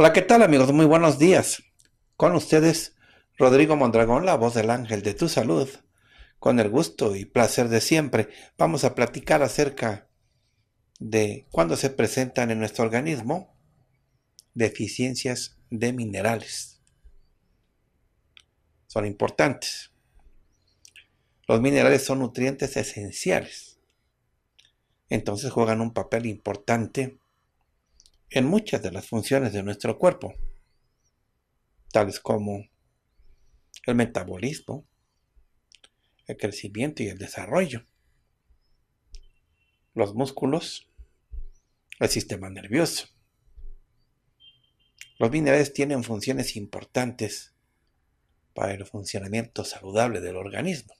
Hola, ¿qué tal amigos? Muy buenos días. Con ustedes, Rodrigo Mondragón, la voz del ángel de tu salud. Con el gusto y placer de siempre, vamos a platicar acerca de cuándo se presentan en nuestro organismo deficiencias de minerales. Son importantes. Los minerales son nutrientes esenciales. Entonces juegan un papel importante en muchas de las funciones de nuestro cuerpo, tales como el metabolismo, el crecimiento y el desarrollo, los músculos, el sistema nervioso. Los minerales tienen funciones importantes para el funcionamiento saludable del organismo.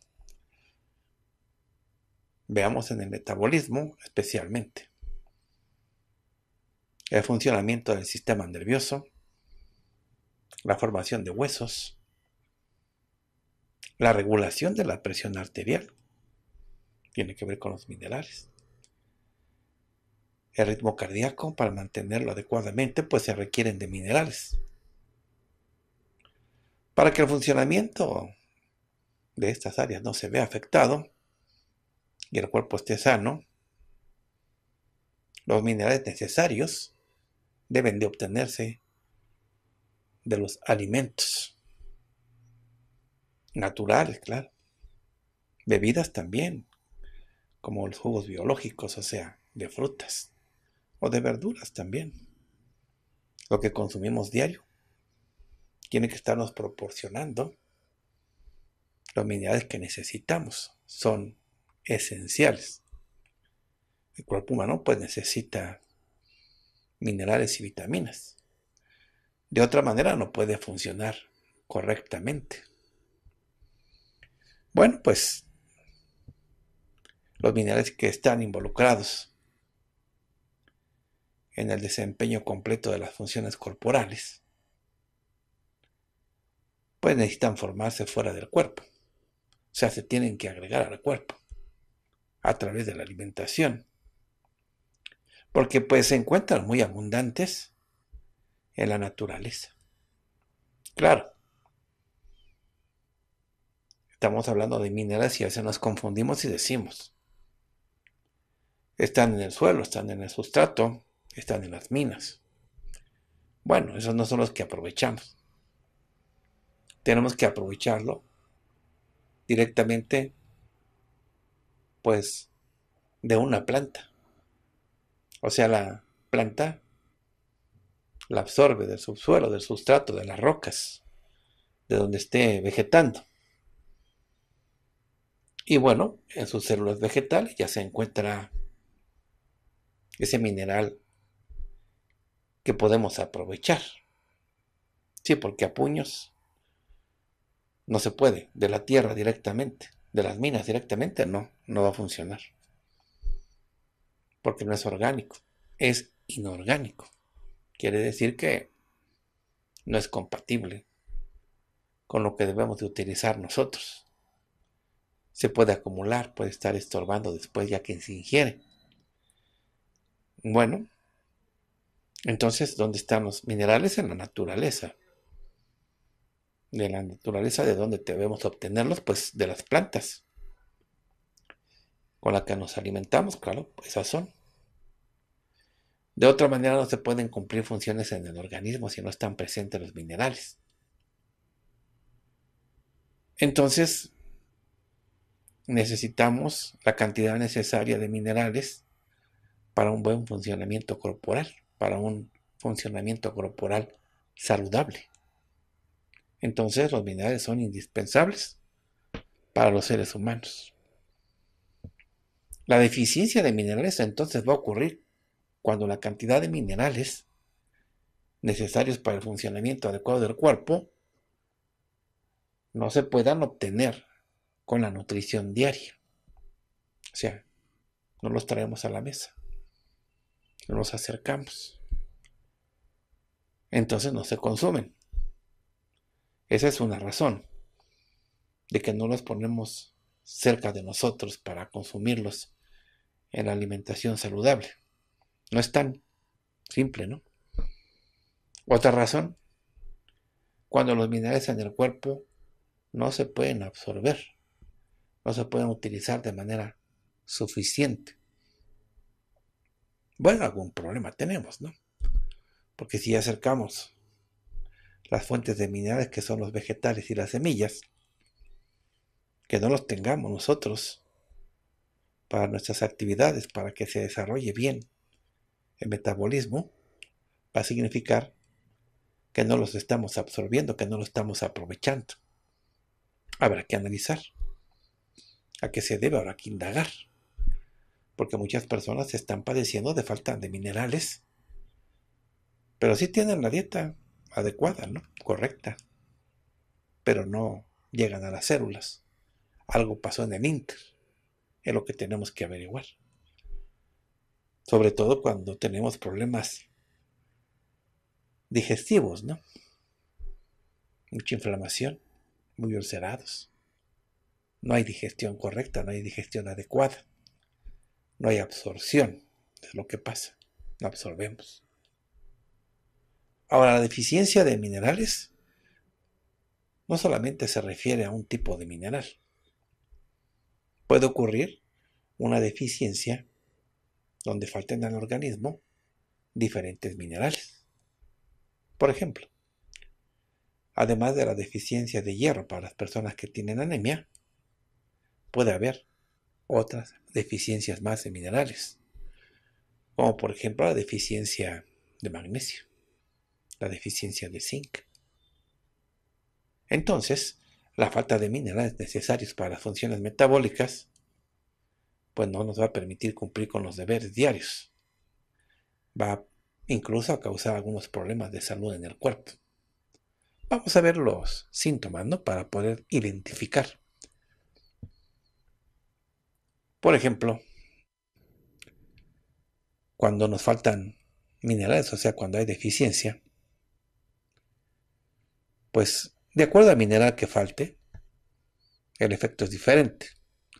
Veamos en el metabolismo especialmente el funcionamiento del sistema nervioso, la formación de huesos, la regulación de la presión arterial, tiene que ver con los minerales, el ritmo cardíaco para mantenerlo adecuadamente, pues se requieren de minerales. Para que el funcionamiento de estas áreas no se vea afectado y el cuerpo esté sano, los minerales necesarios deben de obtenerse de los alimentos naturales, claro. Bebidas también, como los jugos biológicos, o sea, de frutas o de verduras también. Lo que consumimos diario tiene que estarnos proporcionando los minerales que necesitamos. Son esenciales. El cuerpo humano pues necesita minerales y vitaminas. De otra manera no puede funcionar correctamente. Bueno, pues los minerales que están involucrados en el desempeño completo de las funciones corporales, pues necesitan formarse fuera del cuerpo. O sea, se tienen que agregar al cuerpo a través de la alimentación porque pues se encuentran muy abundantes en la naturaleza. Claro, estamos hablando de minerales y a veces nos confundimos y decimos, están en el suelo, están en el sustrato, están en las minas. Bueno, esos no son los que aprovechamos. Tenemos que aprovecharlo directamente, pues, de una planta. O sea, la planta la absorbe del subsuelo, del sustrato, de las rocas, de donde esté vegetando. Y bueno, en sus células vegetales ya se encuentra ese mineral que podemos aprovechar. Sí, porque a puños no se puede, de la tierra directamente, de las minas directamente, no, no va a funcionar porque no es orgánico, es inorgánico. Quiere decir que no es compatible con lo que debemos de utilizar nosotros. Se puede acumular, puede estar estorbando después ya que se ingiere. Bueno, entonces, ¿dónde están los minerales? En la naturaleza. De la naturaleza, ¿de dónde debemos obtenerlos? Pues de las plantas. Con las que nos alimentamos, claro, esas son. De otra manera no se pueden cumplir funciones en el organismo si no están presentes los minerales. Entonces, necesitamos la cantidad necesaria de minerales para un buen funcionamiento corporal, para un funcionamiento corporal saludable. Entonces los minerales son indispensables para los seres humanos. La deficiencia de minerales entonces va a ocurrir cuando la cantidad de minerales necesarios para el funcionamiento adecuado del cuerpo no se puedan obtener con la nutrición diaria. O sea, no los traemos a la mesa, no los acercamos. Entonces no se consumen. Esa es una razón de que no los ponemos cerca de nosotros para consumirlos en la alimentación saludable. No es tan simple, ¿no? Otra razón, cuando los minerales en el cuerpo no se pueden absorber, no se pueden utilizar de manera suficiente. Bueno, algún problema tenemos, ¿no? Porque si acercamos las fuentes de minerales que son los vegetales y las semillas, que no los tengamos nosotros para nuestras actividades, para que se desarrolle bien el metabolismo va a significar que no los estamos absorbiendo, que no los estamos aprovechando. Habrá que analizar a qué se debe, habrá que indagar, porque muchas personas están padeciendo de falta de minerales, pero sí tienen la dieta adecuada, ¿no? Correcta, pero no llegan a las células. Algo pasó en el Inter, es lo que tenemos que averiguar sobre todo cuando tenemos problemas digestivos, ¿no? Mucha inflamación, muy ulcerados. No hay digestión correcta, no hay digestión adecuada. No hay absorción, es lo que pasa. No absorbemos. Ahora, la deficiencia de minerales no solamente se refiere a un tipo de mineral. Puede ocurrir una deficiencia donde falten al organismo diferentes minerales. Por ejemplo, además de la deficiencia de hierro para las personas que tienen anemia, puede haber otras deficiencias más de minerales, como por ejemplo la deficiencia de magnesio, la deficiencia de zinc. Entonces, la falta de minerales necesarios para las funciones metabólicas pues no nos va a permitir cumplir con los deberes diarios. Va incluso a causar algunos problemas de salud en el cuerpo. Vamos a ver los síntomas, ¿no? Para poder identificar. Por ejemplo, cuando nos faltan minerales, o sea, cuando hay deficiencia, pues de acuerdo al mineral que falte, el efecto es diferente,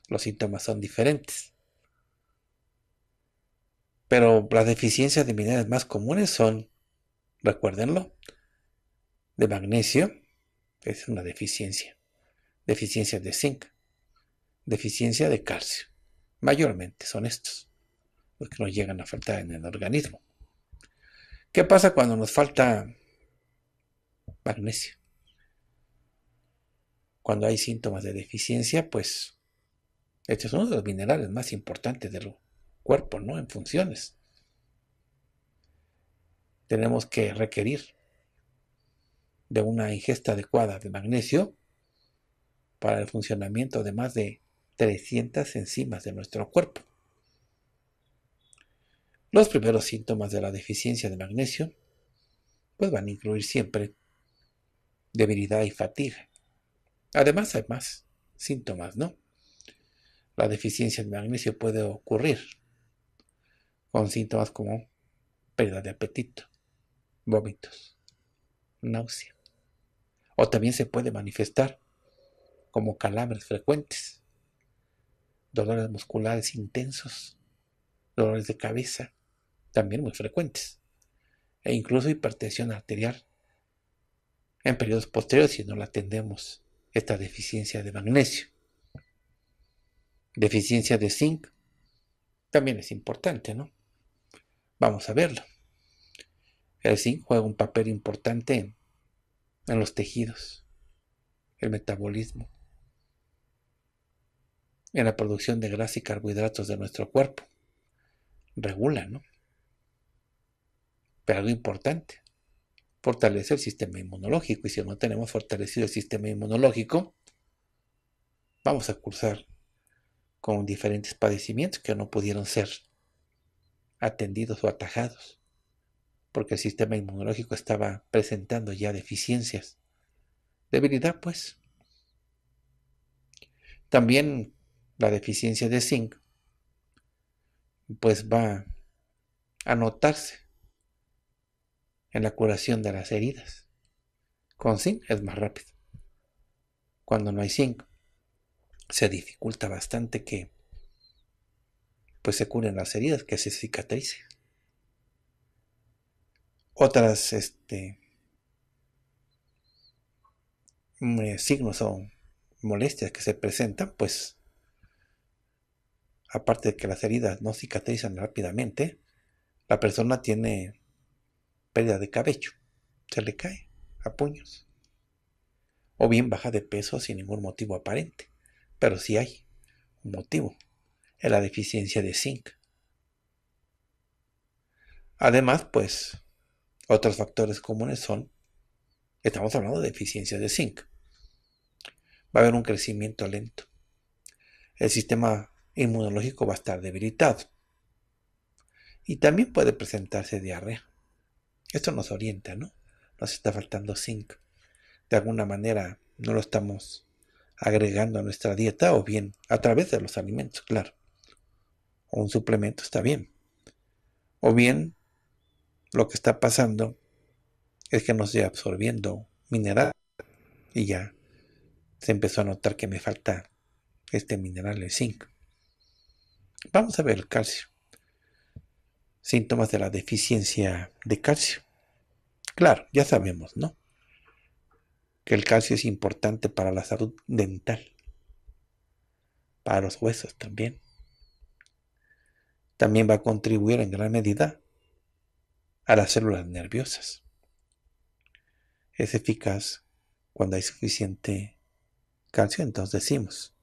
los síntomas son diferentes. Pero las deficiencias de minerales más comunes son, recuérdenlo, de magnesio, es una deficiencia, deficiencia de zinc, deficiencia de calcio. Mayormente son estos los que nos llegan a faltar en el organismo. ¿Qué pasa cuando nos falta magnesio? Cuando hay síntomas de deficiencia, pues estos es uno de los minerales más importantes del, cuerpo ¿no? En funciones. Tenemos que requerir de una ingesta adecuada de magnesio para el funcionamiento de más de 300 enzimas de nuestro cuerpo. Los primeros síntomas de la deficiencia de magnesio pues van a incluir siempre debilidad y fatiga. Además hay más síntomas, ¿no? La deficiencia de magnesio puede ocurrir con síntomas como pérdida de apetito, vómitos, náusea. O también se puede manifestar como calambres frecuentes, dolores musculares intensos, dolores de cabeza, también muy frecuentes, e incluso hipertensión arterial en periodos posteriores si no la atendemos esta deficiencia de magnesio. Deficiencia de zinc también es importante, ¿no? Vamos a verlo. El zinc juega un papel importante en, los tejidos, el metabolismo, en la producción de grasas y carbohidratos de nuestro cuerpo. Regula, ¿no? Pero algo importante, fortalece el sistema inmunológico. Y si no tenemos fortalecido el sistema inmunológico, vamos a cursar con diferentes padecimientos que no pudieron ser atendidos o atajados, porque el sistema inmunológico estaba presentando ya deficiencias. Debilidad, pues. También la deficiencia de zinc, pues va a notarse en la curación de las heridas. Con zinc es más rápido. Cuando no hay zinc, se dificulta bastante que pues se curen las heridas, que se cicatricen. Otras, este, mm, eh, signos o molestias que se presentan, pues, aparte de que las heridas no cicatrizan rápidamente, la persona tiene pérdida de cabello, se le cae a puños, o bien baja de peso sin ningún motivo aparente, pero si hay un motivo en la deficiencia de zinc. Además, pues, otros factores comunes son, estamos hablando de deficiencia de zinc. Va a haber un crecimiento lento. El sistema inmunológico va a estar debilitado. Y también puede presentarse diarrea. Esto nos orienta, ¿no? Nos está faltando zinc. De alguna manera no lo estamos agregando a nuestra dieta o bien a través de los alimentos, claro o un suplemento está bien. O bien, lo que está pasando es que no estoy absorbiendo mineral y ya se empezó a notar que me falta este mineral, el zinc. Vamos a ver el calcio. Síntomas de la deficiencia de calcio. Claro, ya sabemos, ¿no? Que el calcio es importante para la salud dental, para los huesos también también va a contribuir en gran medida a las células nerviosas. Es eficaz cuando hay suficiente calcio, entonces decimos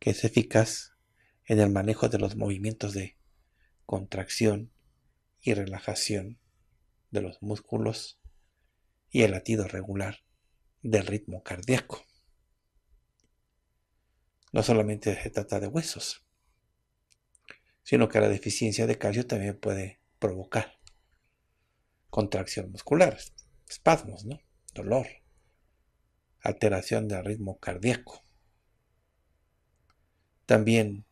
que es eficaz en el manejo de los movimientos de contracción y relajación de los músculos y el latido regular del ritmo cardíaco. No solamente se trata de huesos, sino que la deficiencia de calcio también puede provocar contracción muscular, espasmos, ¿no? dolor, alteración del ritmo cardíaco. También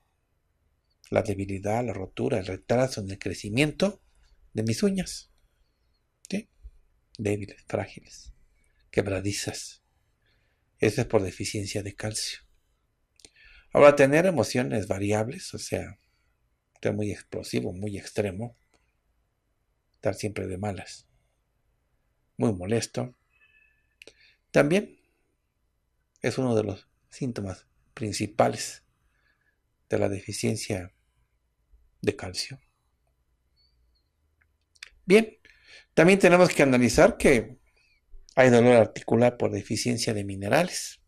la debilidad, la rotura, el retraso en el crecimiento de mis uñas. ¿sí? Débiles, frágiles, quebradizas. Eso es por deficiencia de calcio. Ahora, tener emociones variables, o sea, muy explosivo, muy extremo, estar siempre de malas, muy molesto. También es uno de los síntomas principales de la deficiencia de calcio. Bien, también tenemos que analizar que hay dolor articular por deficiencia de minerales.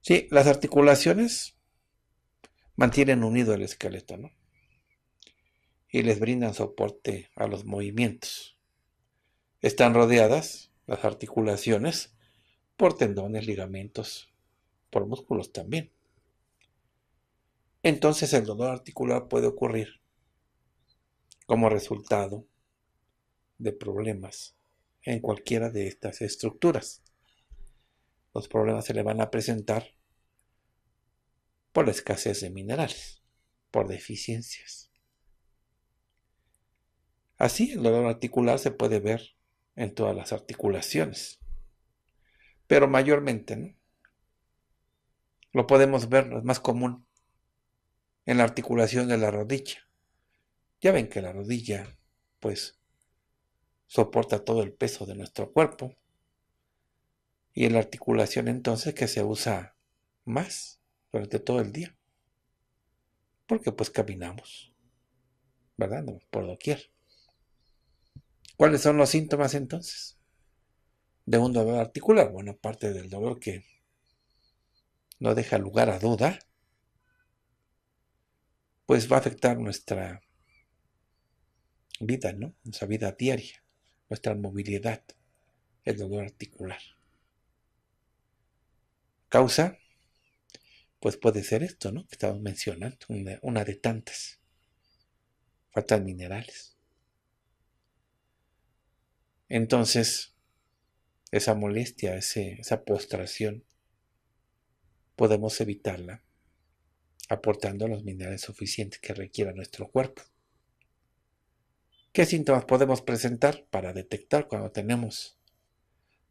Sí, las articulaciones mantienen unido el esqueleto, ¿no? Y les brindan soporte a los movimientos. Están rodeadas las articulaciones por tendones, ligamentos, por músculos también. Entonces el dolor articular puede ocurrir como resultado de problemas en cualquiera de estas estructuras. Los problemas se le van a presentar por escasez de minerales, por deficiencias. Así el dolor articular se puede ver en todas las articulaciones, pero mayormente lo podemos ver, es más común en la articulación de la rodilla. Ya ven que la rodilla, pues, soporta todo el peso de nuestro cuerpo. Y en la articulación entonces que se usa más durante todo el día. Porque pues caminamos, ¿verdad? Por doquier. ¿Cuáles son los síntomas entonces? De un dolor articular. Bueno, parte del dolor que no deja lugar a duda, pues va a afectar nuestra vida, ¿no? Nuestra vida diaria, nuestra movilidad, el dolor articular. Causa pues puede ser esto, ¿no? Que estamos mencionando, una, de tantas. Faltan minerales. Entonces, esa molestia, esa postración, podemos evitarla aportando los minerales suficientes que requiera nuestro cuerpo. ¿Qué síntomas podemos presentar para detectar cuando tenemos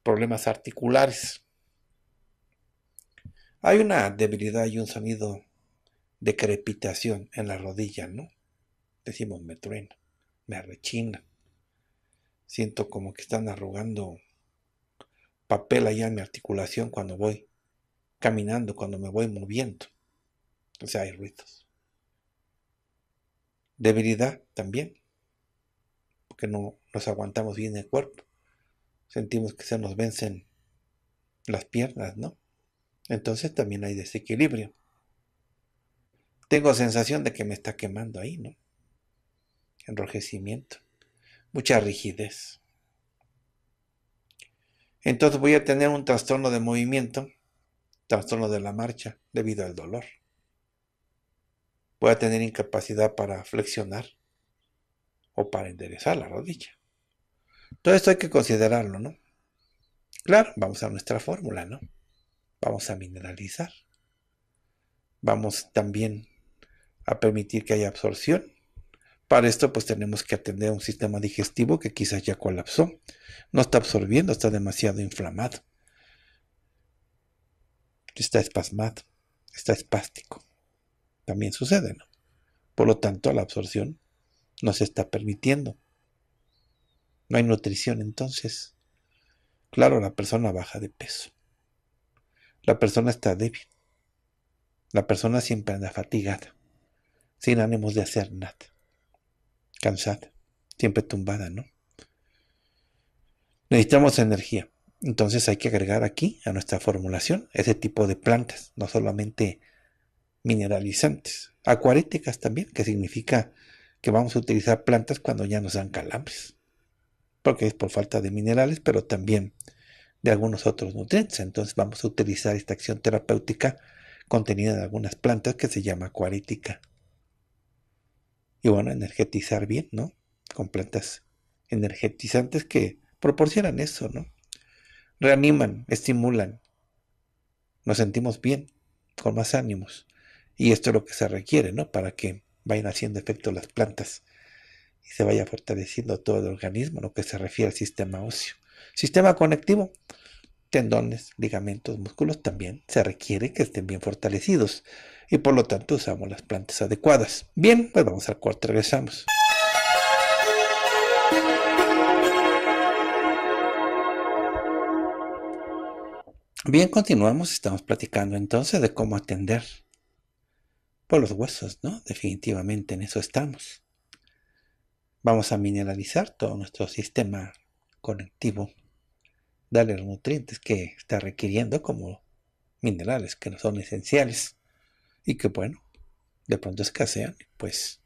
problemas articulares? Hay una debilidad y un sonido de crepitación en la rodilla, ¿no? Decimos, me truena, me arrechina. Siento como que están arrugando papel allá en mi articulación cuando voy caminando, cuando me voy moviendo. O sea, hay ruidos. Debilidad también, porque no nos aguantamos bien el cuerpo. Sentimos que se nos vencen las piernas, ¿no? entonces también hay desequilibrio. Tengo sensación de que me está quemando ahí, ¿no? Enrojecimiento, mucha rigidez. Entonces voy a tener un trastorno de movimiento, trastorno de la marcha, debido al dolor. Voy a tener incapacidad para flexionar o para enderezar la rodilla. Todo esto hay que considerarlo, ¿no? Claro, vamos a nuestra fórmula, ¿no? vamos a mineralizar. Vamos también a permitir que haya absorción. Para esto pues tenemos que atender a un sistema digestivo que quizás ya colapsó. No está absorbiendo, está demasiado inflamado. Está espasmado, está espástico. También sucede, ¿no? Por lo tanto, la absorción no se está permitiendo. No hay nutrición entonces. Claro, la persona baja de peso. La persona está débil. La persona siempre anda fatigada, sin ánimos de hacer nada. Cansada, siempre tumbada, ¿no? Necesitamos energía. Entonces hay que agregar aquí a nuestra formulación ese tipo de plantas, no solamente mineralizantes, acuaréticas también, que significa que vamos a utilizar plantas cuando ya nos dan calambres, porque es por falta de minerales, pero también de algunos otros nutrientes. Entonces vamos a utilizar esta acción terapéutica contenida en algunas plantas que se llama acuarítica. Y bueno, energetizar bien, ¿no? Con plantas energetizantes que proporcionan eso, ¿no? Reaniman, estimulan. Nos sentimos bien, con más ánimos. Y esto es lo que se requiere, ¿no? Para que vayan haciendo efecto las plantas y se vaya fortaleciendo todo el organismo, lo que se refiere al sistema óseo. Sistema conectivo, tendones, ligamentos, músculos también se requiere que estén bien fortalecidos y por lo tanto usamos las plantas adecuadas. Bien, pues vamos al cuarto, regresamos. Bien, continuamos, estamos platicando entonces de cómo atender por los huesos, ¿no? Definitivamente en eso estamos. Vamos a mineralizar todo nuestro sistema conectivo, darle los nutrientes que está requiriendo como minerales que no son esenciales y que bueno, de pronto escasean, pues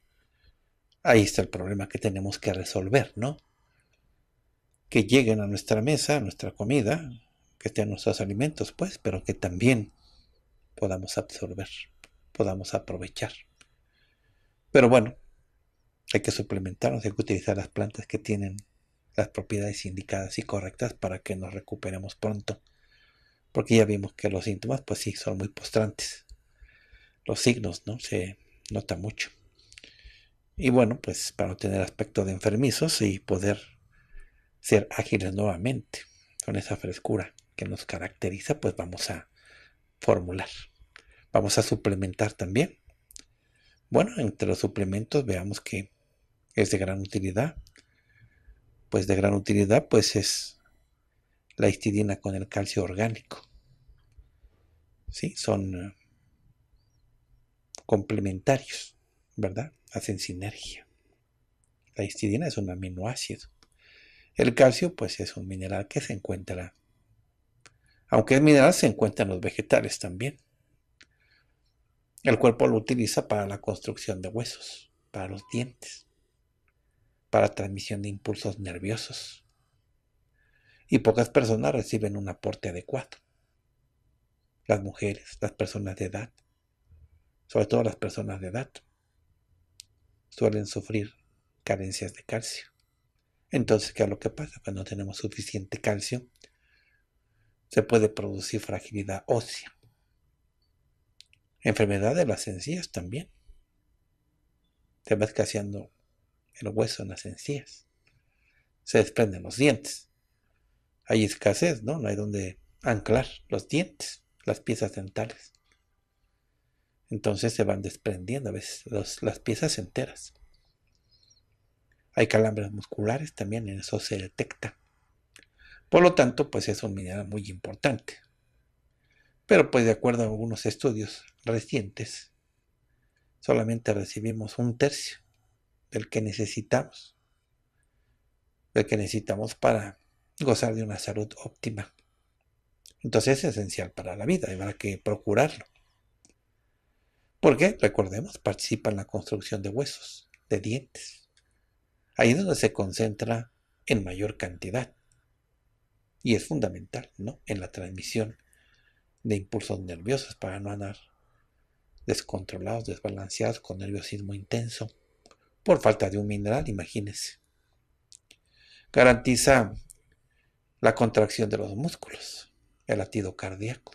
ahí está el problema que tenemos que resolver, ¿no? Que lleguen a nuestra mesa, a nuestra comida, que estén nuestros alimentos, pues, pero que también podamos absorber, podamos aprovechar. Pero bueno, hay que suplementarnos, hay que utilizar las plantas que tienen las propiedades indicadas y correctas para que nos recuperemos pronto. Porque ya vimos que los síntomas, pues sí, son muy postrantes. Los signos, ¿no? Se nota mucho. Y bueno, pues para no tener aspecto de enfermizos y poder ser ágiles nuevamente, con esa frescura que nos caracteriza, pues vamos a formular. Vamos a suplementar también. Bueno, entre los suplementos veamos que es de gran utilidad pues de gran utilidad, pues es la histidina con el calcio orgánico. ¿Sí? Son eh, complementarios, ¿verdad? Hacen sinergia. La histidina es un aminoácido. El calcio, pues, es un mineral que se encuentra, aunque es mineral, se encuentra en los vegetales también. El cuerpo lo utiliza para la construcción de huesos, para los dientes para transmisión de impulsos nerviosos. Y pocas personas reciben un aporte adecuado. Las mujeres, las personas de edad, sobre todo las personas de edad, suelen sufrir carencias de calcio. Entonces, ¿qué es lo que pasa? Cuando tenemos suficiente calcio, se puede producir fragilidad ósea. Enfermedades de las encías también. se va escaseando el hueso en las encías. Se desprenden los dientes. Hay escasez, ¿no? No hay donde anclar los dientes, las piezas dentales. Entonces se van desprendiendo a veces las piezas enteras. Hay calambres musculares también, en eso se detecta. Por lo tanto, pues es un mineral muy importante. Pero pues de acuerdo a algunos estudios recientes, solamente recibimos un tercio del que necesitamos, del que necesitamos para gozar de una salud óptima. Entonces es esencial para la vida y habrá que procurarlo. Porque, recordemos, participa en la construcción de huesos, de dientes. Ahí es donde se concentra en mayor cantidad. Y es fundamental, ¿no? En la transmisión de impulsos nerviosos para no andar descontrolados, desbalanceados, con nerviosismo intenso por falta de un mineral, imagínense. Garantiza la contracción de los músculos, el latido cardíaco.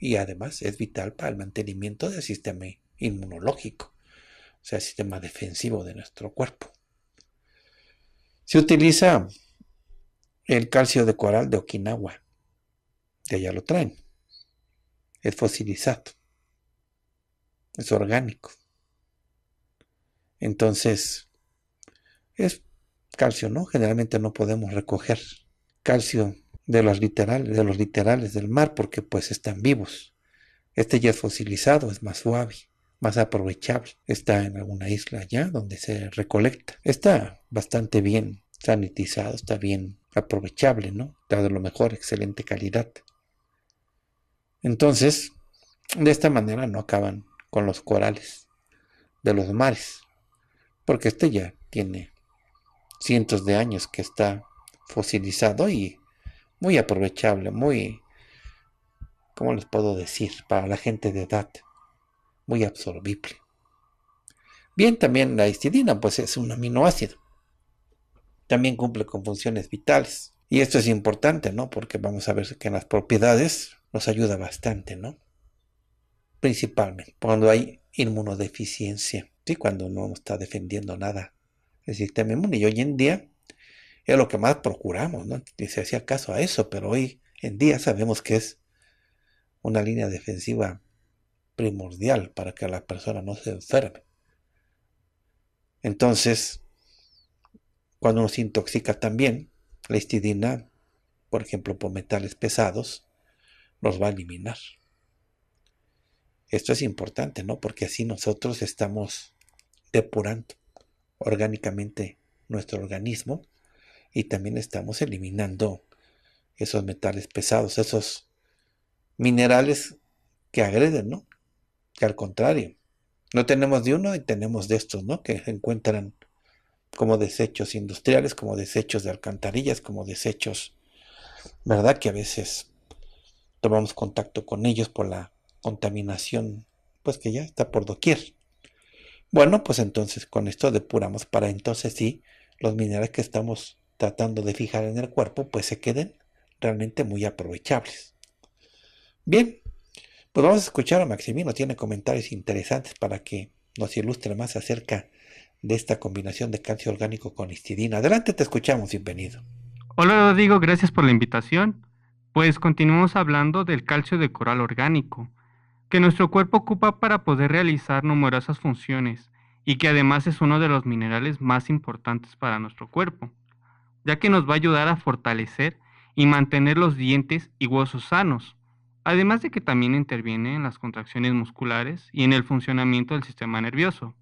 Y además es vital para el mantenimiento del sistema inmunológico, o sea, el sistema defensivo de nuestro cuerpo. Se utiliza el calcio de coral de Okinawa, de allá lo traen. Es fosilizado, es orgánico. Entonces, es calcio, ¿no? Generalmente no podemos recoger calcio de los literales, de los literales del mar porque pues están vivos. Este ya es fosilizado, es más suave, más aprovechable. Está en alguna isla allá donde se recolecta. Está bastante bien sanitizado, está bien aprovechable, ¿no? Está de lo mejor, excelente calidad. Entonces, de esta manera no acaban con los corales de los mares porque este ya tiene cientos de años que está fosilizado y muy aprovechable, muy, ¿cómo les puedo decir? Para la gente de edad, muy absorbible. Bien, también la histidina, pues es un aminoácido. También cumple con funciones vitales. Y esto es importante, ¿no? Porque vamos a ver que en las propiedades nos ayuda bastante, ¿no? Principalmente cuando hay inmunodeficiencia. ¿sí? cuando no está defendiendo nada el sistema inmune. Y hoy en día es lo que más procuramos, ¿no? Y se hacía caso a eso, pero hoy en día sabemos que es una línea defensiva primordial para que la persona no se enferme. Entonces, cuando nos intoxica también, la histidina, por ejemplo, por metales pesados, nos va a eliminar. Esto es importante, ¿no? Porque así nosotros estamos depurando orgánicamente nuestro organismo y también estamos eliminando esos metales pesados, esos minerales que agreden, ¿no? Que al contrario, no tenemos de uno y tenemos de estos, ¿no? Que se encuentran como desechos industriales, como desechos de alcantarillas, como desechos, ¿verdad? Que a veces tomamos contacto con ellos por la contaminación, pues que ya está por doquier. Bueno, pues entonces con esto depuramos para entonces sí los minerales que estamos tratando de fijar en el cuerpo pues se queden realmente muy aprovechables. Bien, pues vamos a escuchar a Maximino, tiene comentarios interesantes para que nos ilustre más acerca de esta combinación de calcio orgánico con histidina. Adelante, te escuchamos, bienvenido. Hola Rodrigo, gracias por la invitación. Pues continuamos hablando del calcio de coral orgánico que nuestro cuerpo ocupa para poder realizar numerosas funciones y que además es uno de los minerales más importantes para nuestro cuerpo, ya que nos va a ayudar a fortalecer y mantener los dientes y huesos sanos, además de que también interviene en las contracciones musculares y en el funcionamiento del sistema nervioso.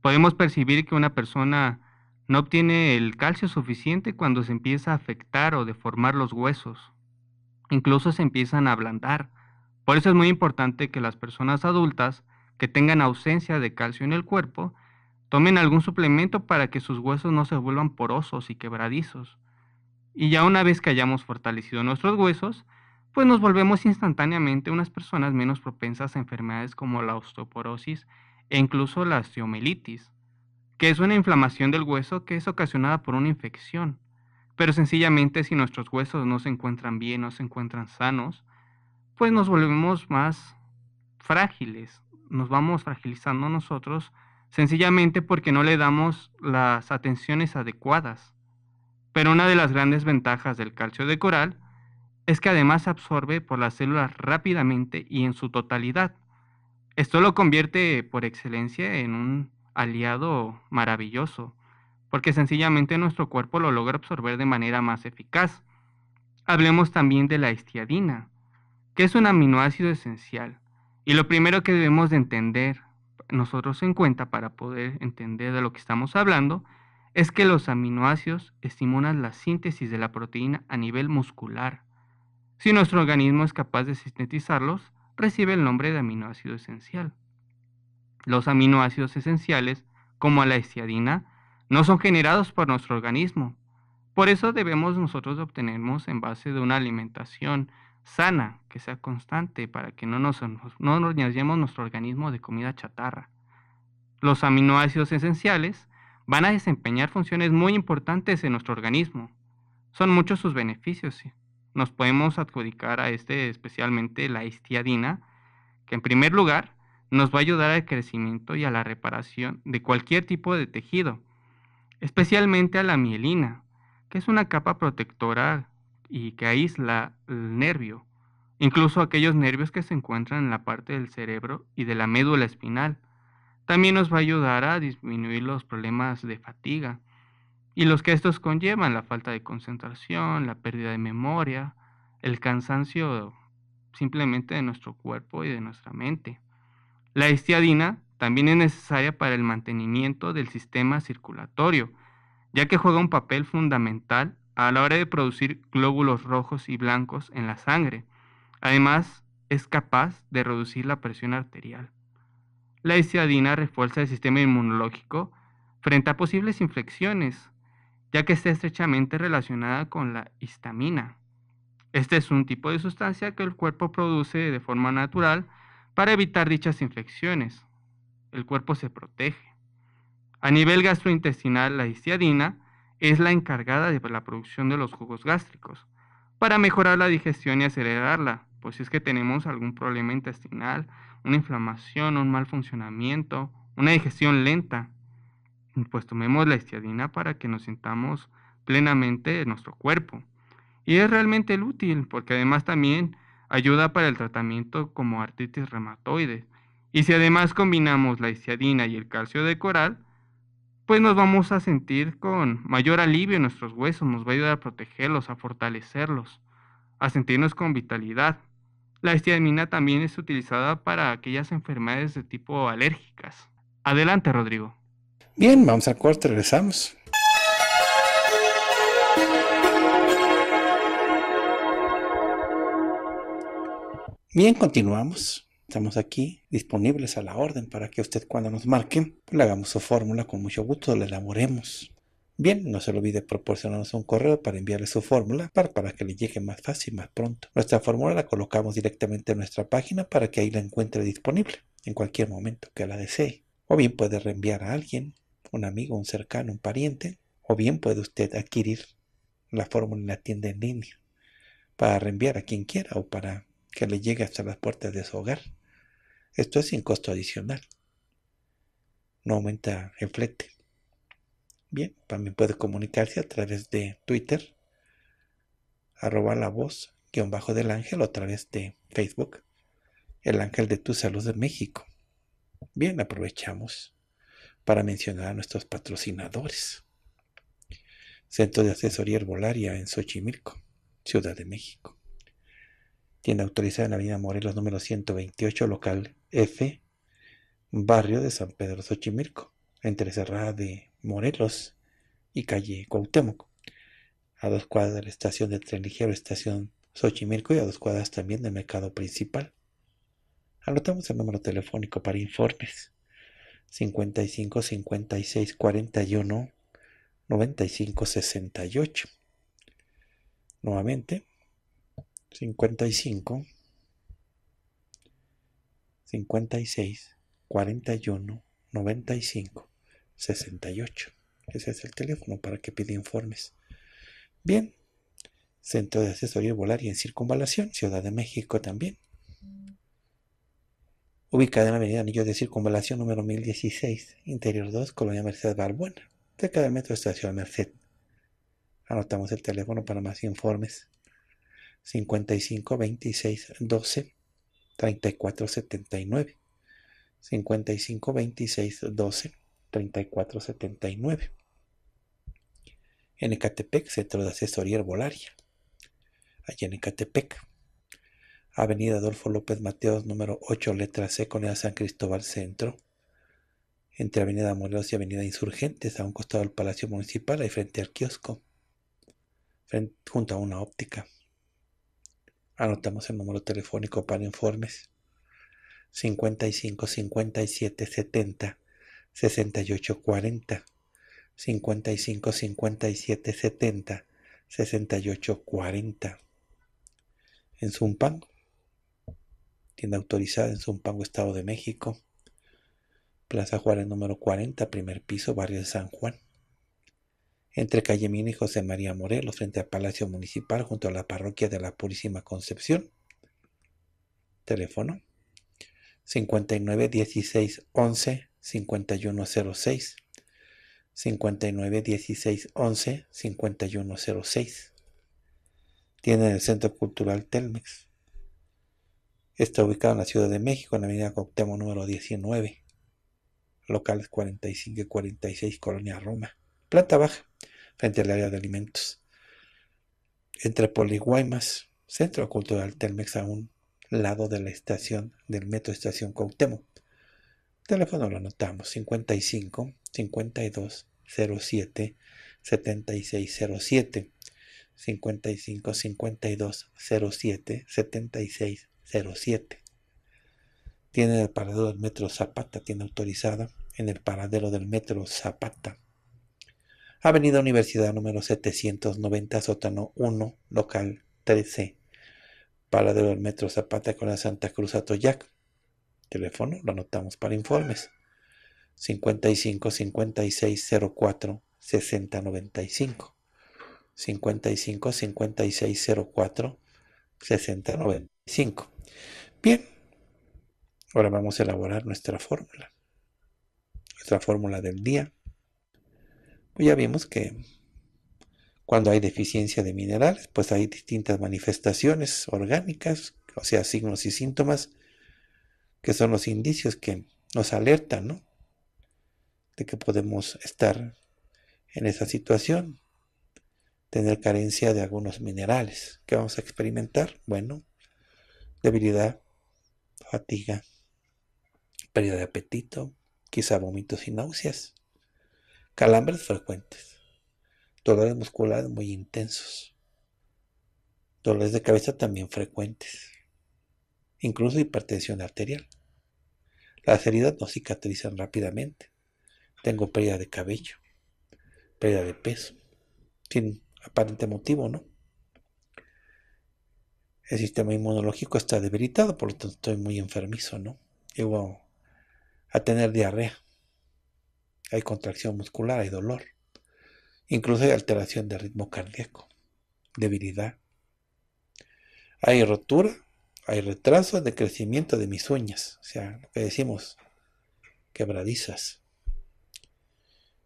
Podemos percibir que una persona no obtiene el calcio suficiente cuando se empieza a afectar o deformar los huesos. Incluso se empiezan a ablandar, por eso es muy importante que las personas adultas que tengan ausencia de calcio en el cuerpo tomen algún suplemento para que sus huesos no se vuelvan porosos y quebradizos. Y ya una vez que hayamos fortalecido nuestros huesos, pues nos volvemos instantáneamente unas personas menos propensas a enfermedades como la osteoporosis e incluso la osteomelitis, que es una inflamación del hueso que es ocasionada por una infección. Pero sencillamente si nuestros huesos no se encuentran bien, no se encuentran sanos, pues, nos volvemos más frágiles, nos vamos fragilizando nosotros sencillamente porque no le damos las atenciones adecuadas. Pero una de las grandes ventajas del calcio de coral es que además absorbe por las células rápidamente y en su totalidad. Esto lo convierte por excelencia en un aliado maravilloso, porque sencillamente nuestro cuerpo lo logra absorber de manera más eficaz. Hablemos también de la estiadina que es un aminoácido esencial. Y lo primero que debemos de entender nosotros en cuenta para poder entender de lo que estamos hablando es que los aminoácidos estimulan la síntesis de la proteína a nivel muscular. Si nuestro organismo es capaz de sintetizarlos, recibe el nombre de aminoácido esencial. Los aminoácidos esenciales, como la estiadina, no son generados por nuestro organismo. Por eso debemos nosotros obtenernos en base de una alimentación sana, que sea constante, para que no nos, no nos nuestro organismo de comida chatarra. Los aminoácidos esenciales van a desempeñar funciones muy importantes en nuestro organismo. Son muchos sus beneficios. Nos podemos adjudicar a este especialmente la histiadina, que en primer lugar nos va a ayudar al crecimiento y a la reparación de cualquier tipo de tejido, especialmente a la mielina, que es una capa protectora y que aísla el nervio, incluso aquellos nervios que se encuentran en la parte del cerebro y de la médula espinal. También nos va a ayudar a disminuir los problemas de fatiga y los que estos conllevan, la falta de concentración, la pérdida de memoria, el cansancio simplemente de nuestro cuerpo y de nuestra mente. La histiadina también es necesaria para el mantenimiento del sistema circulatorio, ya que juega un papel fundamental a la hora de producir glóbulos rojos y blancos en la sangre. Además, es capaz de reducir la presión arterial. La histiadina refuerza el sistema inmunológico frente a posibles infecciones, ya que está estrechamente relacionada con la histamina. Este es un tipo de sustancia que el cuerpo produce de forma natural para evitar dichas infecciones. El cuerpo se protege. A nivel gastrointestinal, la histiadina es la encargada de la producción de los jugos gástricos, para mejorar la digestión y acelerarla, pues si es que tenemos algún problema intestinal, una inflamación, un mal funcionamiento, una digestión lenta, pues tomemos la histiadina para que nos sintamos plenamente en nuestro cuerpo. Y es realmente útil, porque además también ayuda para el tratamiento como artritis reumatoide. Y si además combinamos la histiadina y el calcio de coral, pues nos vamos a sentir con mayor alivio en nuestros huesos, nos va a ayudar a protegerlos, a fortalecerlos, a sentirnos con vitalidad. La estiamina también es utilizada para aquellas enfermedades de tipo alérgicas. Adelante, Rodrigo. Bien, vamos al corte, regresamos. Bien, continuamos. Estamos aquí disponibles a la orden para que usted cuando nos marque, pues, le hagamos su fórmula con mucho gusto, la elaboremos. Bien, no se olvide proporcionarnos un correo para enviarle su fórmula para, para, que le llegue más fácil, más pronto. Nuestra fórmula la colocamos directamente en nuestra página para que ahí la encuentre disponible en cualquier momento que la desee. O bien puede reenviar a alguien, un amigo, un cercano, un pariente, o bien puede usted adquirir la fórmula en la tienda en línea para reenviar a quien quiera o para que le llegue hasta las puertas de su hogar. Esto es sin costo adicional. No aumenta el flete. Bien, también puede comunicarse a través de Twitter, arroba la voz, guión bajo del ángel, o a través de Facebook, el ángel de tu salud de México. Bien, aprovechamos para mencionar a nuestros patrocinadores. Centro de Asesoría Herbolaria en Xochimilco, Ciudad de México. Tiene autorizada en la avenida Morelos número 128, local F, barrio de San Pedro Xochimilco, entre Cerrada de Morelos y calle Cuauhtémoc, a dos cuadras de la estación de tren ligero, estación Xochimilco y a dos cuadras también del mercado principal. Anotamos el número telefónico para informes 55 56 41 95 68. Nuevamente 55, 56, 41, 95, 68. Ese es el teléfono para que pida informes. Bien, Centro de Asesoría Volar y en Circunvalación, Ciudad de México también. Ubicada en la avenida Anillo de Circunvalación número 1016, Interior 2, Colonia Merced Balbuena, cerca del Metro Estación Merced. Anotamos el teléfono para más informes. 55 26 12 34 79. 55 26 12 34 79. En Ecatepec, Centro de Asesoría Herbolaria. Allá en Ecatepec. Avenida Adolfo López Mateos, número 8, letra C, el San Cristóbal Centro. Entre Avenida Morelos y Avenida Insurgentes, a un costado del Palacio Municipal, ahí frente al kiosco, junto a una óptica. Anotamos el número telefónico para informes. 55 57 70 68 40 55 57 70 68 40 en Zumpango tienda autorizada en Zumpango Estado de México Plaza Juárez número 40 primer piso barrio de San Juan entre Calle Mina y José María Morelos, frente al Palacio Municipal, junto a la parroquia de la Purísima Concepción. Teléfono 59 16 11 5106. 59 16 11 5106. Tiene el Centro Cultural Telmex. Está ubicado en la Ciudad de México, en la avenida Coctemo número 19, locales 45 y 46, Colonia Roma planta baja, frente al área de alimentos. Entre Poliguaymas, Centro Cultural Telmex a un lado de la estación del Metro Estación Cautemo. Teléfono lo anotamos 55 52 07 7607 55 52 07 7607 tiene el paradero del metro Zapata, tiene autorizada en el paradero del metro Zapata Avenida Universidad número 790, sótano 1, local 13, paradero del Metro Zapata con la Santa Cruz Atoyac. Teléfono, lo anotamos para informes. 55 56 04 60 55 56 04 60 Bien, ahora vamos a elaborar nuestra fórmula. Nuestra fórmula del día ya vimos que cuando hay deficiencia de minerales, pues hay distintas manifestaciones orgánicas, o sea, signos y síntomas, que son los indicios que nos alertan, ¿no? De que podemos estar en esa situación, tener carencia de algunos minerales. ¿Qué vamos a experimentar? Bueno, debilidad, fatiga, pérdida de apetito, quizá vómitos y náuseas calambres frecuentes, dolores musculares muy intensos, dolores de cabeza también frecuentes, incluso hipertensión arterial. Las heridas no cicatrizan rápidamente. Tengo pérdida de cabello, pérdida de peso, sin aparente motivo, ¿no? El sistema inmunológico está debilitado, por lo tanto estoy muy enfermizo, ¿no? Llego a tener diarrea hay contracción muscular, hay dolor, incluso hay alteración de ritmo cardíaco, debilidad. Hay rotura, hay retraso de crecimiento de mis uñas, o sea, lo que decimos, quebradizas.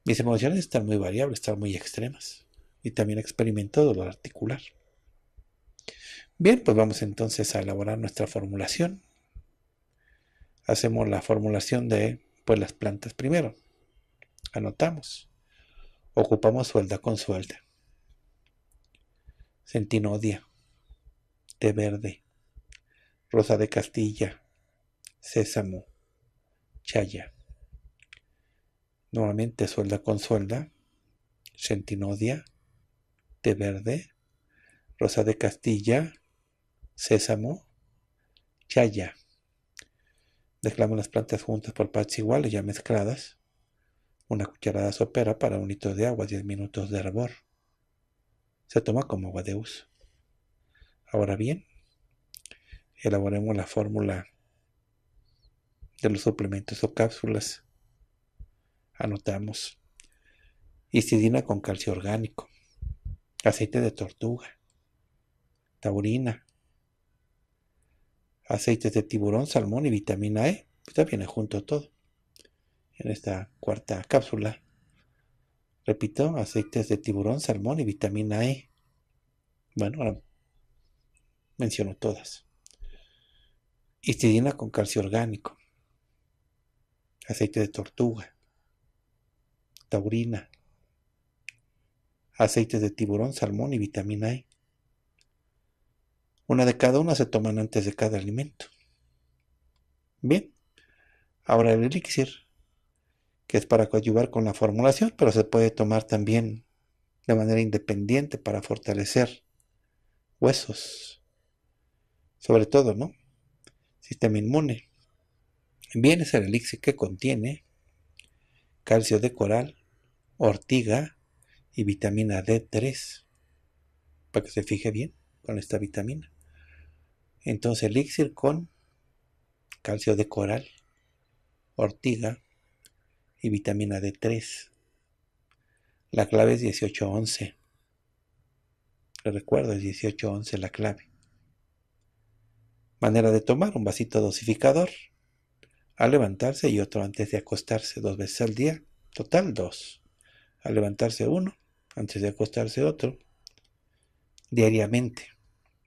Mis emociones están muy variables, están muy extremas. Y también experimento dolor articular. Bien, pues vamos entonces a elaborar nuestra formulación. Hacemos la formulación de pues, las plantas primero. Anotamos. Ocupamos suelda con suelda. Centinodia. Té verde. Rosa de Castilla. Sésamo. Chaya. Nuevamente suelda con suelda. Centinodia. Té verde. Rosa de Castilla. Sésamo. Chaya. Dejamos las plantas juntas por partes iguales, ya mezcladas. Una cucharada sopera para un litro de agua, 10 minutos de hervor. Se toma como agua de uso. Ahora bien, elaboremos la fórmula de los suplementos o cápsulas. Anotamos histidina con calcio orgánico, aceite de tortuga, taurina, aceites de tiburón, salmón y vitamina E. Ya viene junto todo en esta cuarta cápsula. Repito, aceites de tiburón, salmón y vitamina E. Bueno, ahora menciono todas. Histidina con calcio orgánico. Aceite de tortuga. Taurina. Aceites de tiburón, salmón y vitamina E. Una de cada una se toman antes de cada alimento. Bien. Ahora el elixir que es para ayudar con la formulación, pero se puede tomar también de manera independiente para fortalecer huesos, sobre todo, ¿no? Sistema inmune. Bien es el elixir que contiene calcio de coral, ortiga y vitamina D3, para que se fije bien con esta vitamina. Entonces, elixir con calcio de coral, ortiga, y vitamina D3. La clave es 1811. Le recuerdo, es 1811 la clave. Manera de tomar un vasito dosificador al levantarse y otro antes de acostarse dos veces al día. Total dos. Al levantarse uno, antes de acostarse otro. Diariamente.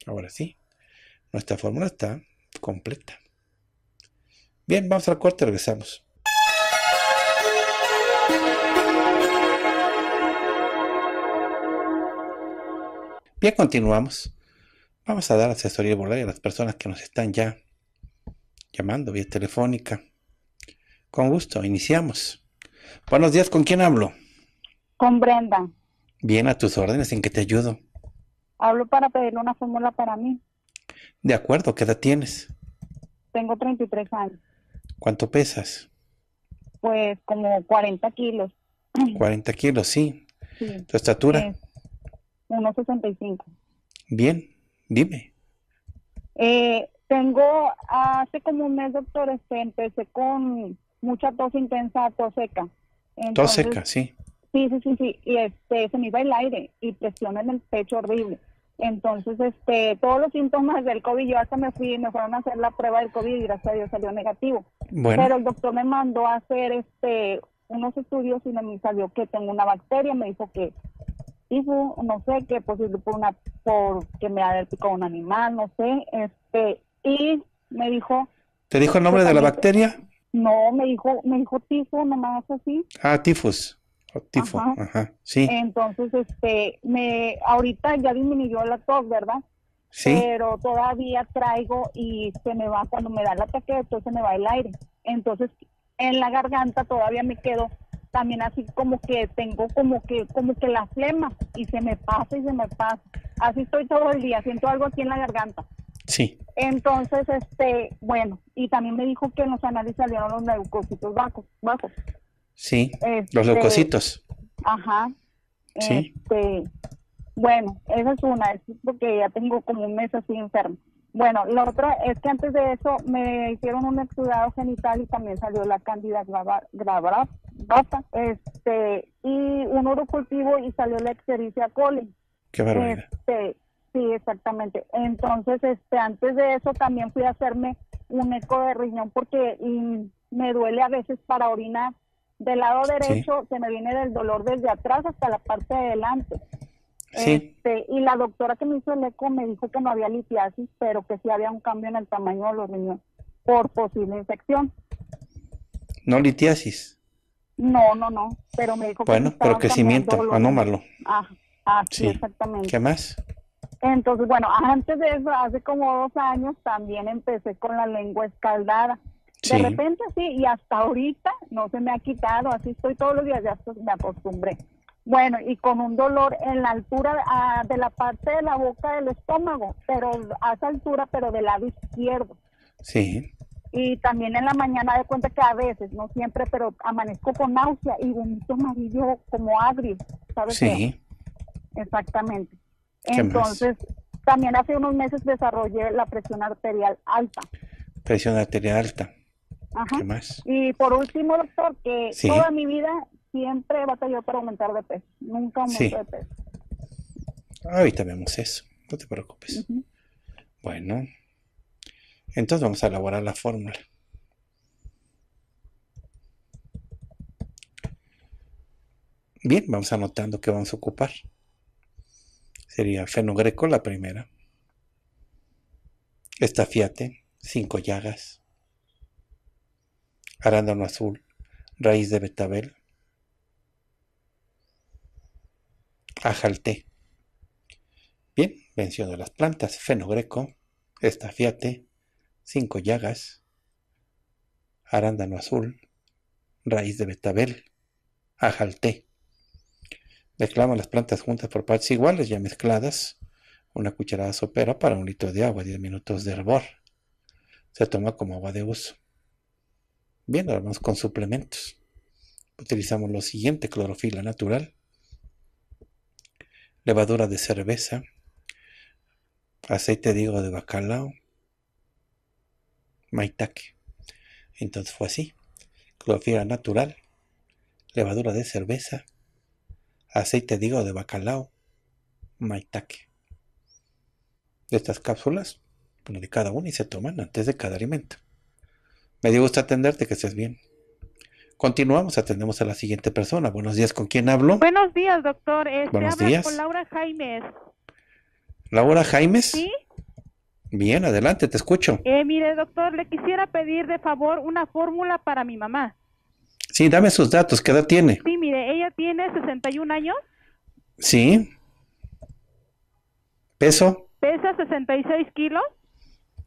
Ahora sí, nuestra fórmula está completa. Bien, vamos al corte, regresamos. Bien, continuamos. Vamos a dar asesoría de a las personas que nos están ya llamando vía telefónica. Con gusto, iniciamos. Buenos días, ¿con quién hablo? Con Brenda. Bien, a tus órdenes, ¿en qué te ayudo? Hablo para pedir una fórmula para mí. De acuerdo, ¿qué edad tienes? Tengo 33 años. ¿Cuánto pesas? Pues como 40 kilos. 40 kilos, sí. ¿Tu estatura? 1,65. Bien, dime. Eh, tengo, hace como un mes, doctor, este, empecé con mucha tos intensa, tos seca. tos seca, sí. Sí, sí, sí, sí. Y este, se me iba el aire y presión en el pecho horrible. Entonces, este, todos los síntomas del COVID, yo hasta me fui, me fueron a hacer la prueba del COVID y gracias a Dios salió negativo. Pero el doctor me mandó a hacer este unos estudios y me salió que tengo una bacteria, me dijo que tifo, no sé, que posible por una, porque me ha picado un animal, no sé, este, y me dijo. ¿Te dijo el nombre de la bacteria? No, me dijo, me dijo tifo, nomás así. Ah, tifus. O ajá. sí. Entonces, este, me, ahorita ya disminuyó la tos, ¿verdad? Sí. Pero todavía traigo y se me va, cuando me da el ataque entonces se me va el aire. Entonces, en la garganta todavía me quedo también así como que tengo como que como que la flema y se me pasa y se me pasa. Así estoy todo el día, siento algo aquí en la garganta. Sí. Entonces, este, bueno, y también me dijo que en los análisis salieron los leucocitos bajos. bajos. Sí, los este, leucocitos. Ajá. Sí. Este, bueno, esa es una, es porque ya tengo como un mes así enfermo. Bueno, lo otro es que antes de eso me hicieron un exudado genital y también salió la cándida basta, este, y un cultivo y salió la extericia coli. Qué barbaridad. Este, sí, exactamente. Entonces, este, antes de eso también fui a hacerme un eco de riñón porque mm, me duele a veces para orinar. Del lado derecho se me viene del dolor desde atrás hasta la parte de adelante. Sí. Este, y la doctora que me hizo el eco me dijo que no había litiasis, pero que sí había un cambio en el tamaño de los riñones por posible infección. ¿No litiasis? No, no, no, pero me dijo bueno, que... Bueno, pero crecimiento anómalo. Ah, sí, exactamente. ¿Qué más? Entonces, bueno, antes de eso, hace como dos años, también empecé con la lengua escaldada. De repente sí, y hasta ahorita no se me ha quitado, así estoy todos los días, ya me acostumbré. Bueno, y con un dolor en la altura ah, de la parte de la boca del estómago, pero a esa altura, pero del lado izquierdo. Sí. Y también en la mañana de cuenta que a veces, no siempre, pero amanezco con náusea y vomito amarillo como agrio, ¿sabes? Sí. Exactamente. Entonces, también hace unos meses desarrollé la presión arterial alta. Presión arterial alta. Ajá. ¿Qué más? Y por último, doctor, que toda mi vida siempre batalló para aumentar de peso. Nunca aumentó de peso. Ah, ahorita vemos eso. No te preocupes. Bueno. Entonces vamos a elaborar la fórmula. Bien, vamos anotando qué vamos a ocupar. Sería fenogreco la primera. Estafiate, cinco llagas. Arándano azul, raíz de betabel, ajalté. Bien, menciono las plantas, fenogreco, estafiate, cinco llagas, arándano azul, raíz de betabel, ajalté. Declamo las plantas juntas por partes iguales, ya mezcladas, una cucharada sopera para un litro de agua, 10 minutos de hervor. Se toma como agua de uso. Bien, ahora vamos con suplementos. Utilizamos lo siguiente, clorofila natural, levadura de cerveza, aceite de de bacalao, maitake. Entonces fue así, clorofila natural, levadura de cerveza, aceite de de bacalao, maitake. De estas cápsulas, bueno, de cada una y se toman antes de cada alimento. Me dio gusto atenderte, que estés bien. Continuamos, atendemos a la siguiente persona. Buenos días, ¿con quién hablo? Buenos días, doctor. Este, Buenos días. Con Laura Jaimes. ¿Laura Jaimes? Sí. Bien, adelante, te escucho. Eh, mire, doctor, le quisiera pedir de favor una fórmula para mi mamá. Sí, dame sus datos, ¿qué edad tiene? Sí, mire, ella tiene 61 años. Sí. ¿Peso? Pesa 66 kilos.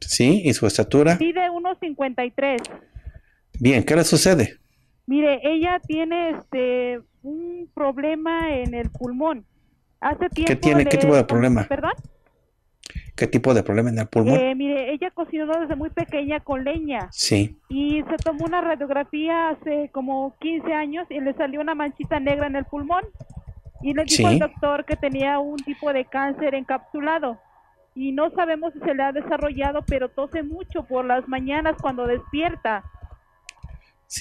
Sí, ¿y su estatura? Pide 1,53. Bien, ¿qué le sucede? Mire, ella tiene este, un problema en el pulmón. Hace tiempo ¿Qué tiene? ¿Qué tipo de problema? ¿Perdón? ¿Qué tipo de problema en el pulmón? Eh, mire, ella cocinó desde muy pequeña con leña. Sí. Y se tomó una radiografía hace como 15 años y le salió una manchita negra en el pulmón. Y le dijo al doctor que tenía un tipo de cáncer encapsulado. Y no sabemos si se le ha desarrollado, pero tose mucho por las mañanas cuando despierta.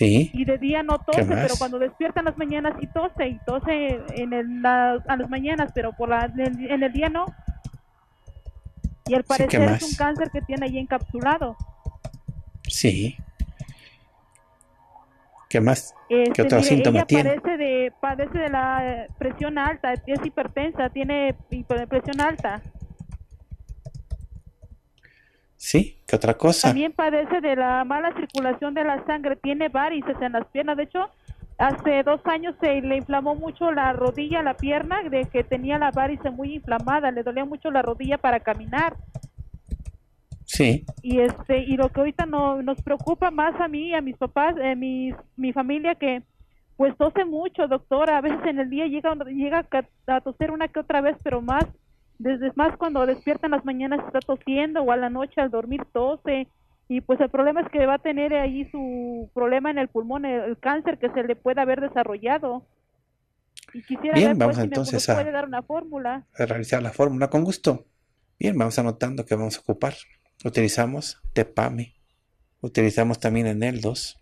Y de día no tose, pero cuando despierta en las mañanas y tose, y tose en el, a las mañanas, pero por la, en, el día no. Y al parecer es un cáncer que tiene ahí encapsulado. Sí. ¿Qué más? ¿Qué este, síntomas tiene? Padece de, padece de la presión alta, es hipertensa, tiene presión alta. Sí, ¿qué otra cosa? También padece de la mala circulación de la sangre, tiene varices en las piernas. De hecho, hace dos años se le inflamó mucho la rodilla, la pierna, de que tenía la varice muy inflamada, le dolía mucho la rodilla para caminar. Sí. Y este y lo que ahorita no, nos preocupa más a mí, a mis papás, eh, mis, mi familia que pues tose mucho, doctora. A veces en el día llega llega a toser una que otra vez, pero más desde más cuando despierta en las mañanas está tosiendo o a la noche al dormir tose. Y pues el problema es que va a tener ahí su problema en el pulmón, el, cáncer que se le puede haber desarrollado. Y quisiera Bien, pues, vamos entonces a, una fórmula. realizar la fórmula con gusto. Bien, vamos anotando que vamos a ocupar. Utilizamos tepame, utilizamos también eneldos,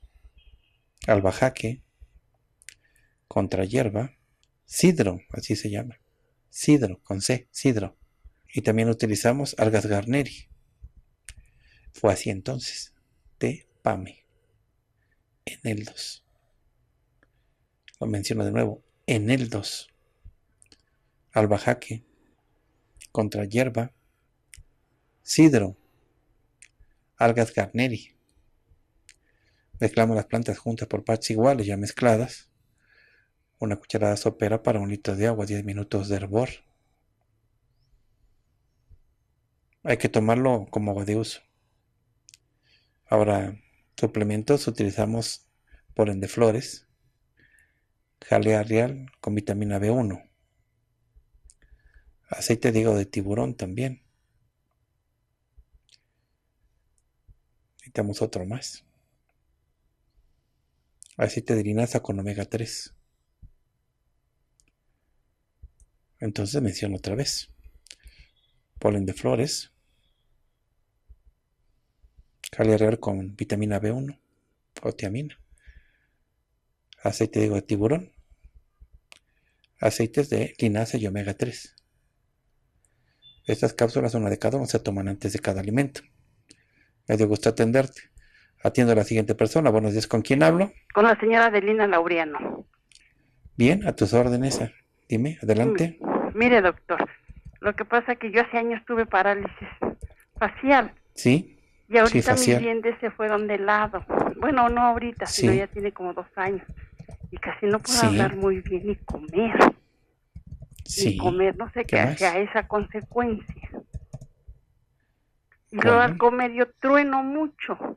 albajaque, contra hierba, sidro, así se llama, Sidro, con C, Sidro. Y también utilizamos algas garneri. Fue así entonces. de pame. Eneldos. Lo menciono de nuevo. En el 2 Albajaque. Contra hierba. Sidro. Algas garneri. Mezclamos las plantas juntas por partes iguales, ya mezcladas. Una cucharada sopera para un litro de agua, 10 minutos de hervor. Hay que tomarlo como agua de uso. Ahora, suplementos utilizamos polen de flores, jalea real con vitamina B1, aceite de de tiburón también. Necesitamos otro más. Aceite de linaza con omega 3. Entonces menciono otra vez. Polen de flores. real con vitamina B1, tiamina, Aceite de, tiburón. Aceites de linaza y omega 3. Estas cápsulas, una de cada uno, se toman antes de cada alimento. Me dio gusto atenderte. Atiendo a la siguiente persona. Buenos días, ¿con quién hablo? Con la señora Adelina Laureano. Bien, a tus órdenes. Eh. Dime, adelante. Mm. Mire, doctor, lo que pasa es que yo hace años tuve parálisis facial. Sí. Y ahorita mis dientes se fueron de lado. Bueno, no ahorita, sino ya tiene como dos años. Y casi no puedo hablar muy bien ni comer. Sí. comer, no sé qué, qué esa consecuencia. Y luego al comer yo trueno mucho.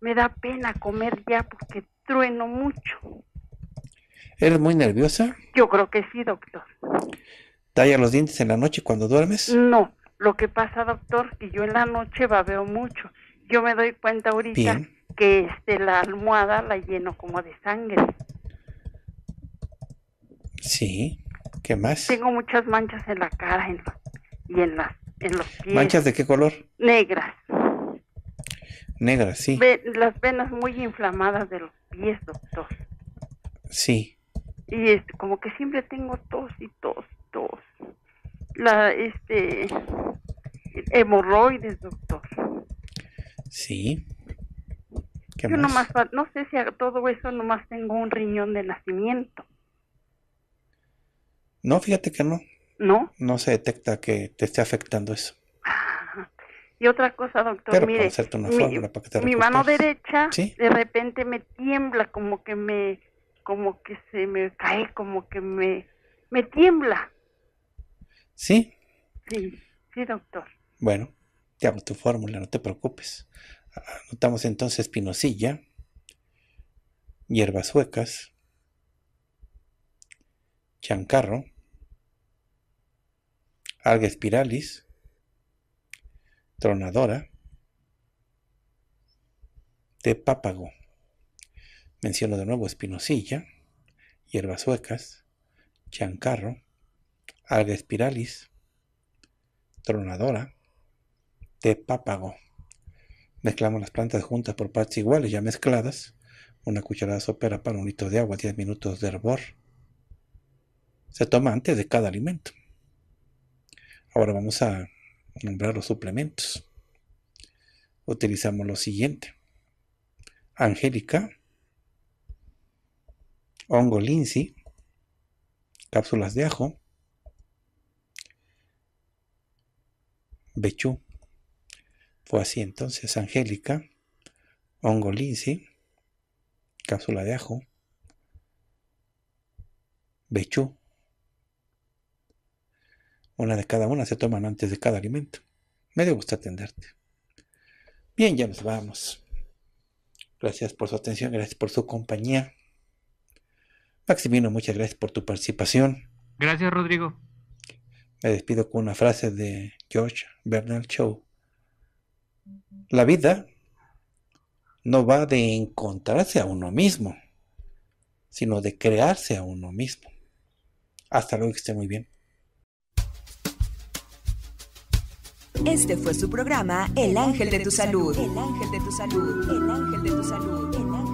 Me da pena comer ya porque trueno mucho. ¿Eres muy nerviosa? Yo creo que sí, doctor. ¿Talla los dientes en la noche cuando duermes? No, lo que pasa, doctor, que yo en la noche babeo mucho. Yo me doy cuenta ahorita que este, la almohada la lleno como de sangre. Sí, ¿qué más? Tengo muchas manchas en la cara y en, las, en los pies. ¿Manchas de qué color? Negras. Negras, sí. las venas muy inflamadas de los pies, doctor. Sí y es, este, como que siempre tengo tos y tos, tos. La, este, hemorroides, doctor. Sí. Yo no sé si a todo eso nomás tengo un riñón de nacimiento. No, fíjate que no. ¿No? No se detecta que te esté afectando eso. Ah, y otra cosa, doctor, mire, mi, mi mano derecha de repente me tiembla, como que me como que se me cae, como que me, tiembla. ¿Sí? Sí, sí, doctor. Bueno, te hago tu fórmula, no te preocupes. Anotamos entonces pinocilla, hierbas suecas, chancarro, alga espiralis, tronadora, de pápago. Menciono de nuevo espinosilla, hierbas suecas, chancarro, alga espiralis, tronadora, té pápago. Mezclamos las plantas juntas por partes iguales, ya mezcladas. Una cucharada sopera para un litro de agua, 10 minutos de hervor. Se toma antes de cada alimento. Ahora vamos a nombrar los suplementos. Utilizamos lo siguiente. Angélica, hongo cápsulas de ajo, bechu. Fue así entonces Angélica, hongo linsi, cápsula de ajo, bechu. Una de cada una se toman antes de cada alimento. Me gusta atenderte. Bien, ya nos vamos. Gracias por su atención, gracias por su compañía. Maximino, muchas gracias por tu participación. Gracias, Rodrigo. Me despido con una frase de George Bernard Shaw. La vida no va de encontrarse a uno mismo, sino de crearse a uno mismo. Hasta luego, que esté muy bien. Este fue su programa El Ángel de tu Salud. El Ángel de tu Salud. El Ángel de tu Salud. El ángel de tu salud.